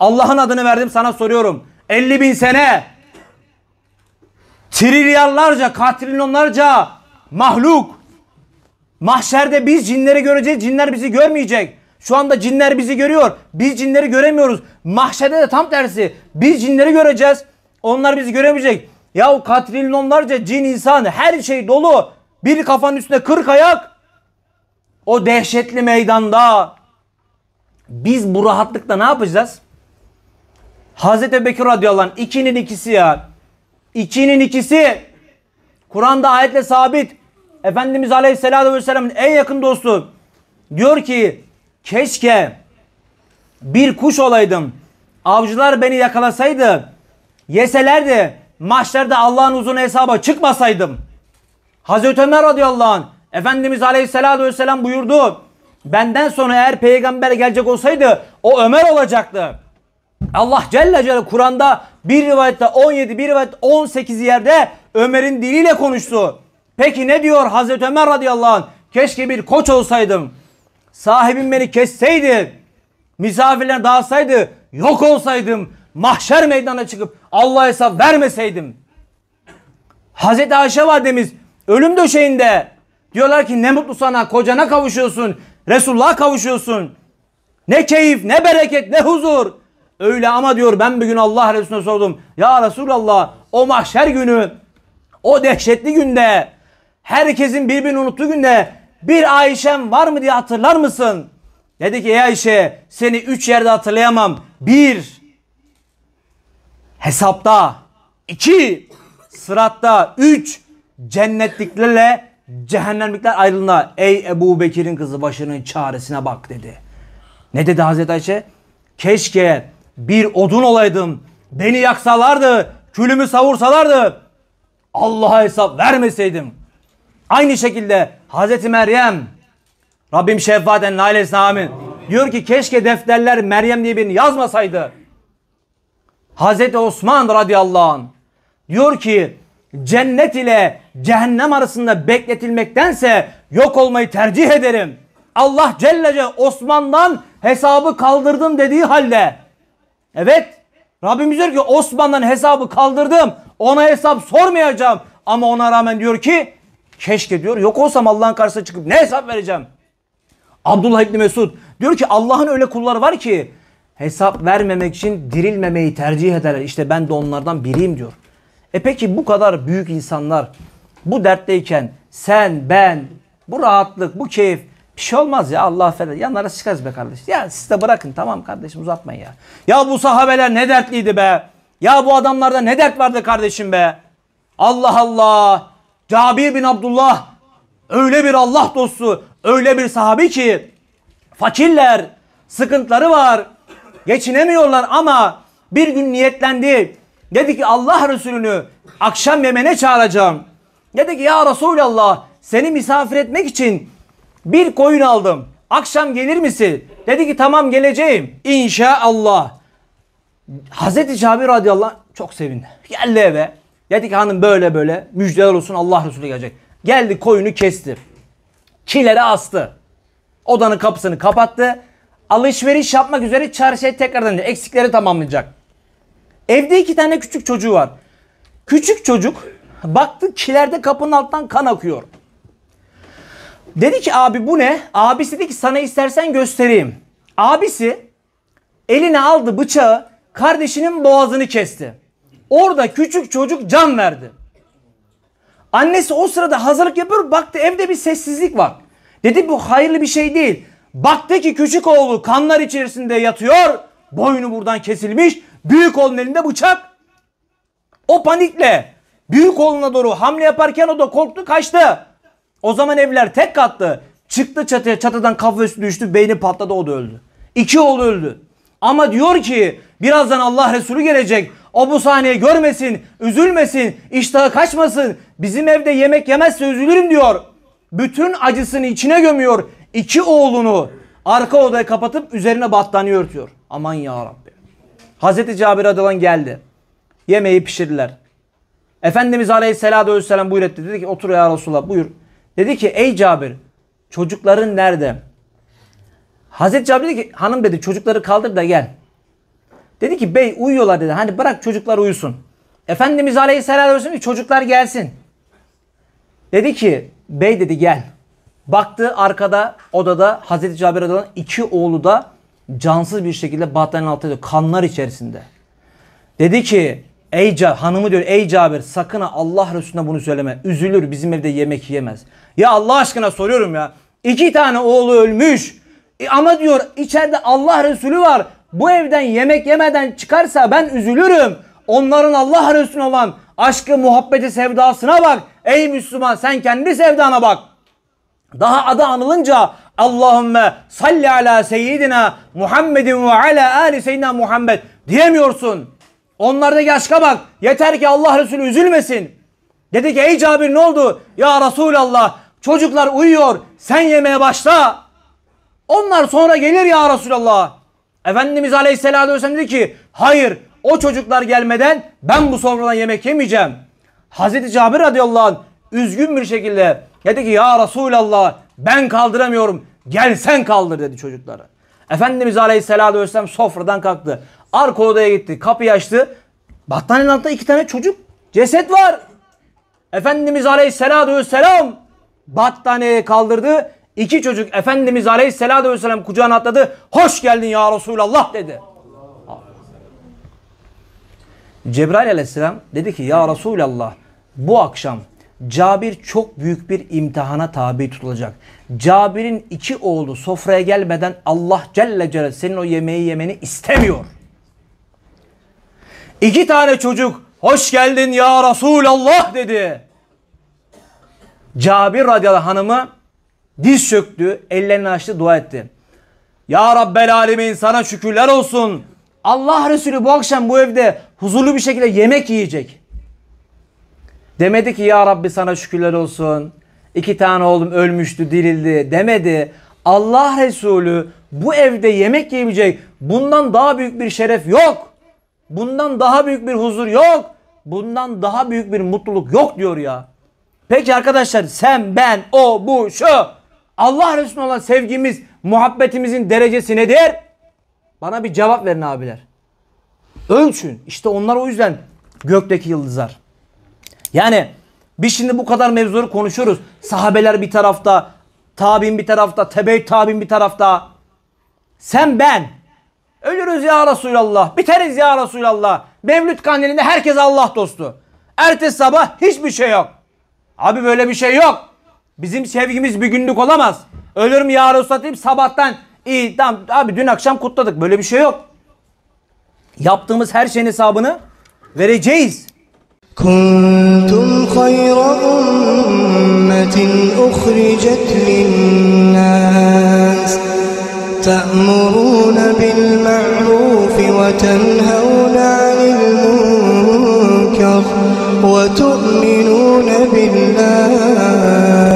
Allah'ın adını verdim sana soruyorum. 50 bin sene trilyarlarca, katrilyonlarca mahluk mahşerde biz cinleri göreceğiz. Cinler bizi görmeyecek. Şu anda cinler bizi görüyor. Biz cinleri göremiyoruz. Mahşerde de tam tersi. Biz cinleri göreceğiz. Onlar bizi göremeyecek. Yahu katrilyonlarca cin insan her şey dolu. Bir kafanın üstüne kırk ayak. O dehşetli meydanda biz bu rahatlıkla ne yapacağız? Hazreti Bekir radıyallahu anh ikinin ikisi ya. İkinin ikisi. Kur'an'da ayetle sabit. Efendimiz aleyhisselatü vesselamın en yakın dostu. Diyor ki keşke bir kuş olaydım. Avcılar beni yakalasaydı. Yeselerdi. Mahşerde Allah'ın uzun hesaba çıkmasaydım. Hazreti Ömer radıyallahu anh. Efendimiz aleyhisselatü vesselam buyurdu. Benden sonra eğer peygamber gelecek olsaydı o Ömer olacaktı. Allah Celle Celle Kur'an'da bir rivayette 17, bir rivayette 18 yerde Ömer'in diliyle konuştu. Peki ne diyor Hazreti Ömer radıyallahu anh? Keşke bir koç olsaydım. Sahibim beni kesseydi. Misafirler dağıtsaydı, Yok olsaydım. Mahşer meydana çıkıp Allah'a hesap vermeseydim. Hazreti Ayşe validemiz ölüm döşeğinde diyorlar ki ne mutlu sana kocana kavuşuyorsun. Resulullah'a kavuşuyorsun. Ne keyif ne bereket ne huzur. Öyle ama diyor ben bir gün Allah Resulüne sordum. Ya Resulallah o mahşer günü o dehşetli günde herkesin birbirini unuttuğu günde bir Ayşem var mı diye hatırlar mısın? Dedi ki ey Ayşe seni üç yerde hatırlayamam. Bir hesapta iki sıratta üç cennetliklerle cehennemlikler ayrılığına ey Ebu Bekir'in kızı başının çaresine bak dedi. Ne dedi Hazreti Ayşe? Keşke bir odun olaydım. Beni yaksalardı, külümü savursalardı Allah'a hesap vermeseydim. Aynı şekilde Hazreti Meryem Rabbim şefaaten ailesine amin. Diyor ki keşke defterler Meryem diye birini yazmasaydı. Hazreti Osman radıyallahu anh diyor ki cennet ile cehennem arasında bekletilmektense yok olmayı tercih ederim. Allah Cellece Osman'dan hesabı kaldırdım dediği halde Evet. Rabbimiz diyor ki Osman'dan hesabı kaldırdım. Ona hesap sormayacağım. Ama ona rağmen diyor ki keşke diyor yok olsam Allah'ın karşısına çıkıp ne hesap vereceğim? Abdullah İbni Mesud diyor ki Allah'ın öyle kulları var ki hesap vermemek için dirilmemeyi tercih ederler. İşte ben de onlardan biriyim diyor. E peki bu kadar büyük insanlar bu dertteyken sen, ben, bu rahatlık, bu keyif bir şey olmaz ya Allah affeder. Yanlara çıkarız be kardeş. Ya siz de bırakın tamam kardeşim uzatmayın ya. Ya bu sahabeler ne dertliydi be. Ya bu adamlarda ne dert vardı kardeşim be. Allah Allah. Cabir bin Abdullah öyle bir Allah dostu, öyle bir sahabi ki fakirler, sıkıntıları var, geçinemiyorlar ama bir gün niyetlendi. Dedi ki Allah Resulü'nü akşam yemeğine çağıracağım. Dedi ki ya Resulallah seni misafir etmek için bir koyun aldım. Akşam gelir misin? Dedi ki tamam geleceğim. İnşallah. Hazreti Cabir radıyallahu anh çok sevindi. Geldi eve. Dedi ki hanım böyle böyle müjdeler olsun Allah Resulü gelecek. Geldi koyunu kesti. Kilere astı. Odanın kapısını kapattı. Alışveriş yapmak üzere çarşıya tekrardan inecek. Eksikleri tamamlayacak. Evde iki tane küçük çocuğu var. Küçük çocuk baktı kilerde kapının alttan kan akıyor. Dedi ki abi bu ne? Abisi dedi ki sana istersen göstereyim. Abisi eline aldı bıçağı kardeşinin boğazını kesti. Orada küçük çocuk can verdi. Annesi o sırada hazırlık yapıyor. Baktı evde bir sessizlik var. Dedi bu hayırlı bir şey değil. Baktı ki küçük oğlu kanlar içerisinde yatıyor. Boynu buradan kesilmiş. Büyük oğlun elinde bıçak. O panikle büyük oğluna doğru hamle yaparken o da korktu kaçtı. O zaman evler tek katlı. Çıktı çatıya çatıdan kafası düştü beyni patladı o da öldü. İki oğlu öldü. Ama diyor ki birazdan Allah Resulü gelecek. O bu sahneyi görmesin, üzülmesin, iştahı kaçmasın. Bizim evde yemek yemezse üzülürüm diyor. Bütün acısını içine gömüyor. İki oğlunu arka odaya kapatıp üzerine battaniye örtüyor. Aman ya Rabbi. Hazreti Cabir Adalan geldi. Yemeği pişirdiler. Efendimiz Aleyhisselatü Vesselam buyur etti. Dedi ki otur ya Resulallah buyur. Dedi ki ey Cabir çocukların nerede? Hazreti Cabir dedi ki hanım dedi çocukları kaldır da gel. Dedi ki bey uyuyorlar dedi. Hani bırak çocuklar uyusun. Efendimiz Aleyhisselam Aleyhisselam dedi çocuklar gelsin. Dedi ki bey dedi gel. Baktı arkada odada Hazreti Cabir olan iki oğlu da cansız bir şekilde battaniyenin altında kanlar içerisinde. Dedi ki Ey Cabir, hanımı diyor ey Cabir sakın Allah Resulüne bunu söyleme. Üzülür bizim evde yemek yemez. Ya Allah aşkına soruyorum ya. İki tane oğlu ölmüş. E ama diyor içeride Allah Resulü var. Bu evden yemek yemeden çıkarsa ben üzülürüm. Onların Allah Resulü olan aşkı, muhabbeti, sevdasına bak. Ey Müslüman sen kendi sevdana bak. Daha adı anılınca Allahümme salli ala seyyidina Muhammedin ve ala ali seyyidina Muhammed diyemiyorsun. Onlardaki aşka bak. Yeter ki Allah Resulü üzülmesin. Dedi ki ey Cabir ne oldu? Ya Resulallah çocuklar uyuyor. Sen yemeye başla. Onlar sonra gelir ya Resulallah. Efendimiz Aleyhisselatü Vesselam dedi ki hayır o çocuklar gelmeden ben bu sofradan yemek yemeyeceğim. Hazreti Cabir radıyallahu anh üzgün bir şekilde dedi ki ya Resulallah ben kaldıramıyorum. Gel sen kaldır dedi çocuklara. Efendimiz Aleyhisselatü Vesselam sofradan kalktı. Arka odaya gitti. Kapıyı açtı. Battaniyenin altında iki tane çocuk ceset var. Efendimiz Aleyhisselatü Vesselam battaniyeye kaldırdı. İki çocuk Efendimiz Aleyhisselatü Vesselam kucağına atladı. Hoş geldin ya Resulallah dedi. Cebrail Aleyhisselam dedi ki ya Resulallah bu akşam Cabir çok büyük bir imtihana tabi tutulacak. Cabir'in iki oğlu sofraya gelmeden Allah Celle Celle senin o yemeği yemeni istemiyor. İki tane çocuk hoş geldin ya Resulallah dedi. Cabir radıyallahu hanımı diz çöktü, ellerini açtı, dua etti. Ya Rabbel Alemin sana şükürler olsun. Allah Resulü bu akşam bu evde huzurlu bir şekilde yemek yiyecek. Demedi ki ya Rabbi sana şükürler olsun. İki tane oğlum ölmüştü, dirildi demedi. Allah Resulü bu evde yemek yiyebilecek. Bundan daha büyük bir şeref yok. Bundan daha büyük bir huzur yok. Bundan daha büyük bir mutluluk yok diyor ya. Peki arkadaşlar sen, ben, o, bu, şu. Allah Resulü olan sevgimiz, muhabbetimizin derecesi nedir? Bana bir cevap verin abiler. Ölçün. İşte onlar o yüzden gökteki yıldızlar. Yani biz şimdi bu kadar mevzuları konuşuyoruz. Sahabeler bir tarafta, tabin bir tarafta, tebe tabin bir tarafta. Sen ben Ölürüz ya Resulallah. Biteriz ya Resulallah. Mevlüt kandilinde herkes Allah dostu. Ertesi sabah hiçbir şey yok. Abi böyle bir şey yok. Bizim sevgimiz bir günlük olamaz. Ölürüm ya Resulallah deyip sabahtan iyi tamam abi dün akşam kutladık. Böyle bir şey yok. Yaptığımız her şeyin hesabını vereceğiz. Kuntum hayra ummetin uhricet linnâs تأمرون بالمعروف وتنهون عن المنكر وتؤمنون بالله